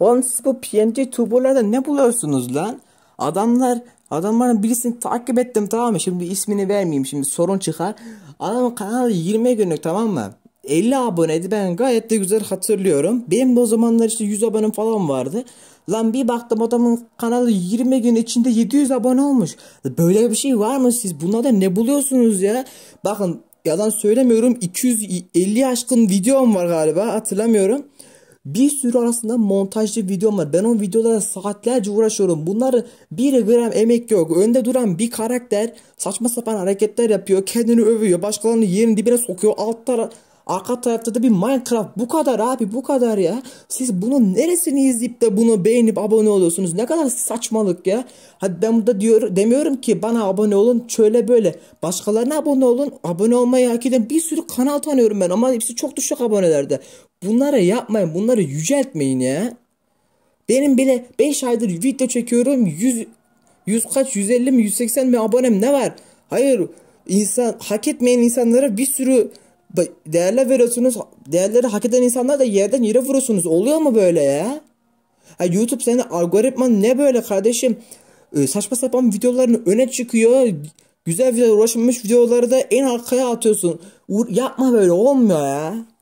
Oğlum siz bu PMC tuğbolarda ne buluyorsunuz lan? Adamlar adamların birisini takip ettim tamam mı? Şimdi ismini vermeyeyim şimdi sorun çıkar. Adamın kanalı 20 günlük tamam mı? 50 aboneydi ben gayet de güzel hatırlıyorum. Benim de o zamanlar işte 100 abonem falan vardı. Lan bir baktım adamın kanalı 20 gün içinde 700 abone olmuş. Böyle bir şey var mı siz? Bunlarda ne buluyorsunuz ya? Bakın yalan söylemiyorum 250 aşkın videom var galiba hatırlamıyorum bir sürü arasında montajlı videom var. Ben o videolara saatlerce uğraşıyorum. Bunlar bir gram emek yok. Önde duran bir karakter saçma sapan hareketler yapıyor. Kendini övüyor. Başkalarını yerin dibine sokuyor. Altlara Arka tarafta da bir Minecraft. Bu kadar abi bu kadar ya. Siz bunun neresini izleyip de bunu beğenip abone oluyorsunuz? Ne kadar saçmalık ya. Hadi ben burada diyor, demiyorum ki bana abone olun şöyle böyle. Başkalarına abone olun. Abone olmayı hak eden bir sürü kanal tanıyorum ben ama hepsi çok düşük abonelerde. Bunlara yapmayın. Bunları yüceltmeyin ya. Benim bile 5 aydır video çekiyorum. 100 100 kaç 150 mi 180 mi abonem ne var? Hayır insan hak etmeyen insanlara bir sürü değerler veriyorsunuz. Değerleri hak eden insanlar da yerden yere vuruyorsunuz. Oluyor mu böyle ya? ya YouTube senin algoritman ne böyle kardeşim? Ee, saçma sapan videolarını öne çıkıyor. Güzel videolar uğraşılmış videoları da en arkaya atıyorsun. Uğur, yapma böyle olmuyor ya.